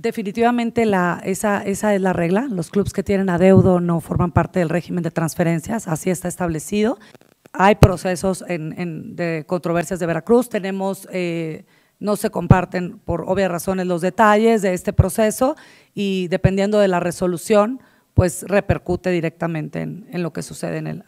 Definitivamente la, esa, esa es la regla. Los clubes que tienen adeudo no forman parte del régimen de transferencias, así está establecido. Hay procesos en, de controversias de Veracruz, tenemos, eh, no se comparten por obvias razones los detalles de este proceso y dependiendo de la resolución, pues repercute directamente en, en lo que sucede en el